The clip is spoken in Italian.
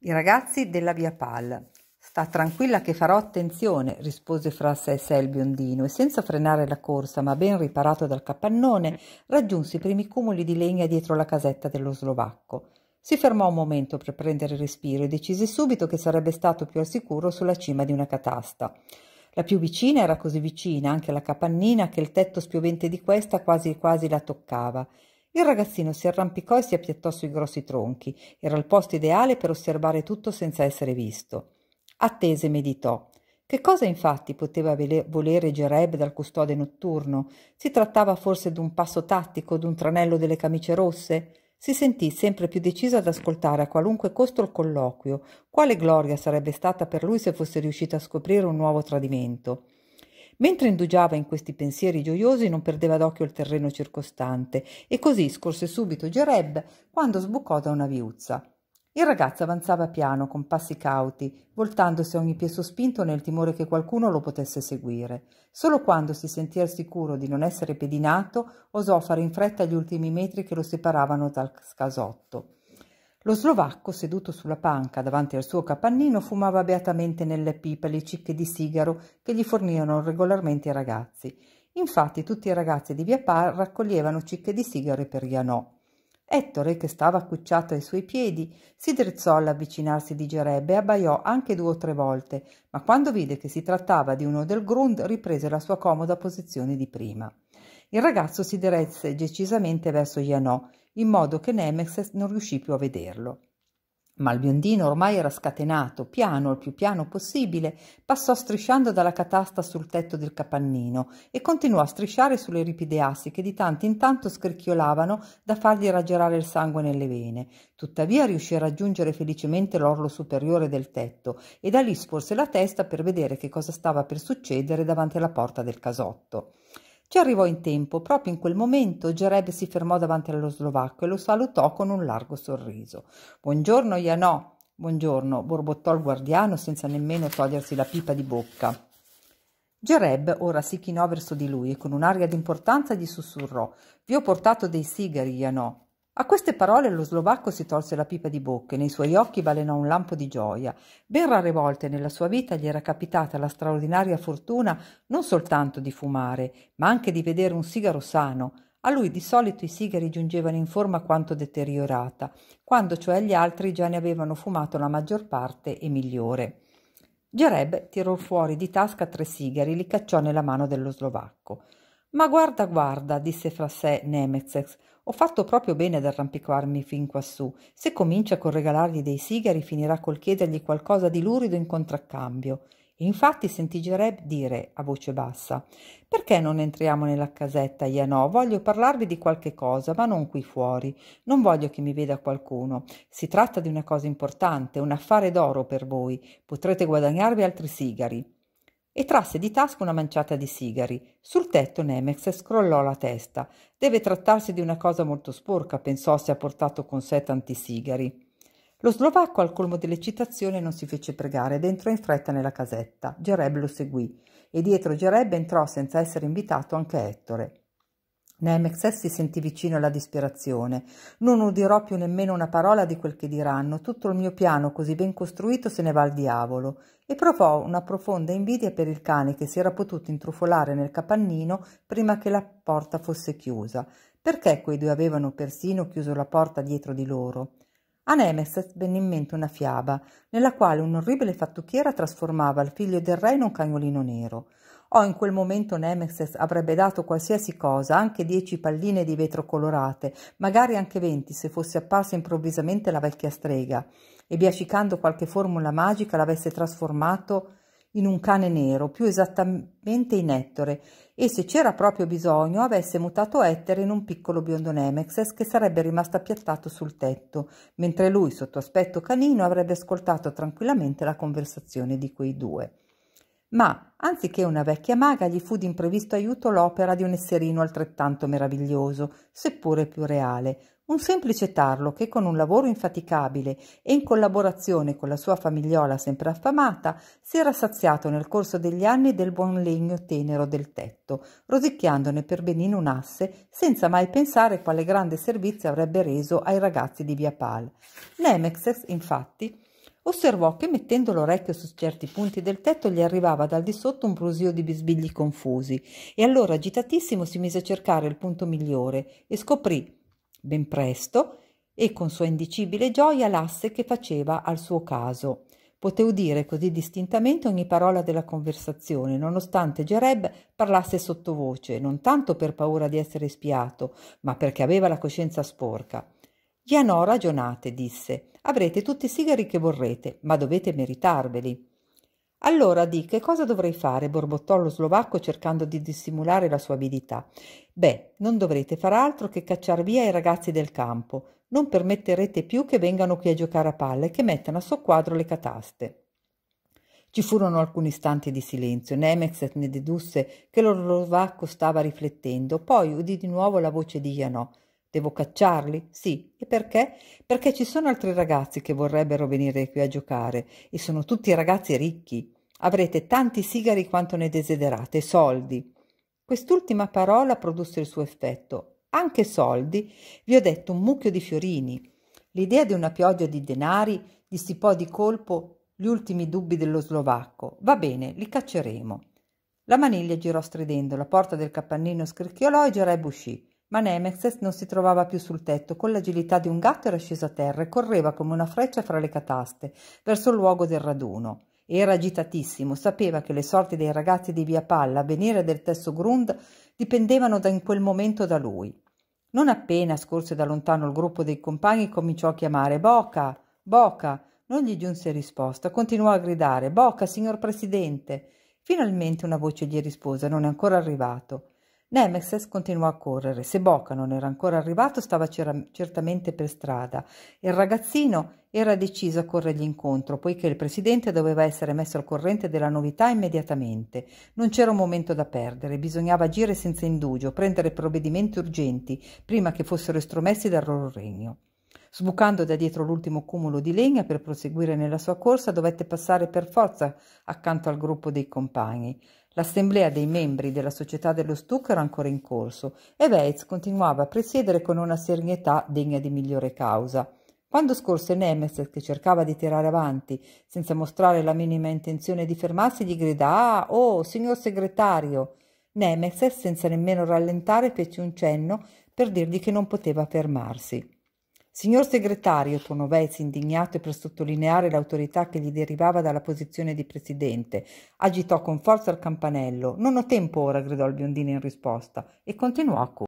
I ragazzi della via Pal. Sta tranquilla che farò attenzione, rispose fra sé e sé il biondino e senza frenare la corsa, ma ben riparato dal capannone, raggiunse i primi cumuli di legna dietro la casetta dello slovacco. Si fermò un momento per prendere respiro e decise subito che sarebbe stato più al sicuro sulla cima di una catasta. La più vicina era così vicina anche alla capannina che il tetto spiovente di questa quasi quasi la toccava il ragazzino si arrampicò e si appiattò sui grossi tronchi. Era il posto ideale per osservare tutto senza essere visto. Attese e meditò. Che cosa infatti poteva volere Gereb dal custode notturno? Si trattava forse d'un passo tattico, d'un tranello delle camicie rosse? Si sentì sempre più decisa ad ascoltare a qualunque costo il colloquio. Quale gloria sarebbe stata per lui se fosse riuscita a scoprire un nuovo tradimento? Mentre indugiava in questi pensieri gioiosi non perdeva d'occhio il terreno circostante e così scorse subito Gereb quando sbucò da una viuzza. Il ragazzo avanzava piano, con passi cauti, voltandosi a ogni piè sospinto nel timore che qualcuno lo potesse seguire. Solo quando si sentì al sicuro di non essere pedinato, osò fare in fretta gli ultimi metri che lo separavano dal casotto. Lo slovacco, seduto sulla panca davanti al suo capannino, fumava beatamente nelle pipe le cicche di sigaro che gli fornivano regolarmente i ragazzi. Infatti tutti i ragazzi di Via Par raccoglievano cicche di sigaro per Janò. Ettore, che stava accucciato ai suoi piedi, si drizzò all'avvicinarsi di Gereb e abbaiò anche due o tre volte, ma quando vide che si trattava di uno del Grund riprese la sua comoda posizione di prima. Il ragazzo si diresse decisamente verso Janò in modo che Nemesis non riuscì più a vederlo. Ma il biondino ormai era scatenato, piano, il più piano possibile, passò strisciando dalla catasta sul tetto del capannino e continuò a strisciare sulle ripide assi che di tanto in tanto scricchiolavano da fargli raggerare il sangue nelle vene. Tuttavia riuscì a raggiungere felicemente l'orlo superiore del tetto e da lì sporse la testa per vedere che cosa stava per succedere davanti alla porta del casotto. Ci arrivò in tempo, proprio in quel momento Gereb si fermò davanti allo slovacco e lo salutò con un largo sorriso. Buongiorno, Ianò. Buongiorno, borbottò il guardiano senza nemmeno togliersi la pipa di bocca. Gereb ora si chinò verso di lui e con un'aria d'importanza gli sussurrò: Vi ho portato dei sigari, Ianò. A queste parole lo slovacco si tolse la pipa di bocca e nei suoi occhi balenò un lampo di gioia. Ben rare volte nella sua vita gli era capitata la straordinaria fortuna non soltanto di fumare, ma anche di vedere un sigaro sano. A lui di solito i sigari giungevano in forma quanto deteriorata, quando cioè gli altri già ne avevano fumato la maggior parte e migliore. Gereb tirò fuori di tasca tre sigari e li cacciò nella mano dello slovacco. Ma guarda, guarda, disse fra sé Nemezex, ho fatto proprio bene ad arrampicarmi fin quassù. Se comincia col regalargli dei sigari, finirà col chiedergli qualcosa di lurido in contraccambio. infatti sentì Jereb dire a voce bassa: Perché non entriamo nella casetta, Ianò? Voglio parlarvi di qualche cosa, ma non qui fuori. Non voglio che mi veda qualcuno. Si tratta di una cosa importante, un affare d'oro per voi. Potrete guadagnarvi altri sigari e trasse di tasca una manciata di sigari. Sul tetto Nemex scrollò la testa. Deve trattarsi di una cosa molto sporca, pensò se ha portato con sé tanti sigari. Lo slovacco al colmo dell'eccitazione non si fece pregare ed entrò in fretta nella casetta. Gereb lo seguì e dietro Gereb entrò senza essere invitato anche Ettore. Nemex si sentì vicino alla disperazione. Non udirò più nemmeno una parola di quel che diranno. Tutto il mio piano così ben costruito se ne va al diavolo. E provò una profonda invidia per il cane che si era potuto intrufolare nel capannino prima che la porta fosse chiusa. Perché quei due avevano persino chiuso la porta dietro di loro? A Nemesis venne in mente una fiaba, nella quale un'orribile fattucchiera trasformava il figlio del re in un cagnolino nero oh, in quel momento Nemesis avrebbe dato qualsiasi cosa, anche dieci palline di vetro colorate, magari anche venti se fosse apparsa improvvisamente la vecchia strega e biascicando qualche formula magica l'avesse trasformato in un cane nero, più esattamente in Ettore, e se c'era proprio bisogno avesse mutato Ettore in un piccolo biondo Nemexes che sarebbe rimasto appiattato sul tetto, mentre lui, sotto aspetto canino, avrebbe ascoltato tranquillamente la conversazione di quei due. Ma, anziché una vecchia maga, gli fu d'imprevisto aiuto l'opera di un esserino altrettanto meraviglioso, seppure più reale, un semplice tarlo che con un lavoro infaticabile e in collaborazione con la sua famigliola sempre affamata, si era saziato nel corso degli anni del buon legno tenero del tetto, rosicchiandone per benino un asse, senza mai pensare quale grande servizio avrebbe reso ai ragazzi di Via Pal. Nemexes, infatti, osservò che mettendo l'orecchio su certi punti del tetto gli arrivava dal di sotto un brusio di bisbigli confusi e allora agitatissimo si mise a cercare il punto migliore e scoprì ben presto e con sua indicibile gioia l'asse che faceva al suo caso. Poté udire così distintamente ogni parola della conversazione, nonostante Gereb parlasse sottovoce, non tanto per paura di essere spiato, ma perché aveva la coscienza sporca. Ja no, ragionate, disse. Avrete tutti i sigari che vorrete, ma dovete meritarveli. Allora di che cosa dovrei fare? borbottò lo slovacco cercando di dissimulare la sua avidità. Beh, non dovrete far altro che cacciar via i ragazzi del campo. Non permetterete più che vengano qui a giocare a palle e che mettano a soqquadro le cataste. Ci furono alcuni istanti di silenzio. Nemex ne dedusse che lo slovacco stava riflettendo. Poi udì di nuovo la voce di Janò. Devo cacciarli? Sì. E perché? Perché ci sono altri ragazzi che vorrebbero venire qui a giocare e sono tutti ragazzi ricchi. Avrete tanti sigari quanto ne desiderate, soldi. Quest'ultima parola produsse il suo effetto. Anche soldi, vi ho detto un mucchio di fiorini. L'idea di una pioggia di denari dissipò di colpo gli ultimi dubbi dello slovacco. Va bene, li cacceremo. La maniglia girò stridendo, la porta del capannino scricchiolò e Gerebbe uscì. Ma Nemesis non si trovava più sul tetto, con l'agilità di un gatto era sceso a terra e correva come una freccia fra le cataste, verso il luogo del raduno. Era agitatissimo, sapeva che le sorti dei ragazzi di Via Palla, venire del Tesso Grund, dipendevano da in quel momento da lui. Non appena scorse da lontano il gruppo dei compagni cominciò a chiamare Boca, Boca. Non gli giunse risposta, continuò a gridare Boca, signor Presidente. Finalmente una voce gli rispose, non è ancora arrivato. Nemesis continuò a correre. Se Bocca non era ancora arrivato, stava cer- certamente per strada. Il ragazzino era deciso a corrergli incontro, poiché il presidente doveva essere messo al corrente della novità immediatamente. Non c'era un momento da perdere, bisognava agire senza indugio, prendere provvedimenti urgenti prima che fossero estromessi dal loro regno. Sbucando da dietro l'ultimo cumulo di legna per proseguire nella sua corsa, dovette passare per forza accanto al gruppo dei compagni. L'assemblea dei membri della Società dello stucco era ancora in corso e Weitz continuava a presiedere con una serietà degna di migliore causa. Quando scorse Nemesis, che cercava di tirare avanti senza mostrare la minima intenzione di fermarsi, gli grida «Ah, oh, signor segretario!» Nemesis, senza nemmeno rallentare, fece un cenno per dirgli che non poteva fermarsi. Signor segretario, tuonò Vez indignato e per sottolineare l'autorità che gli derivava dalla posizione di presidente, agitò con forza il campanello. Non ho tempo ora, gridò il biondino in risposta e continuò a correre.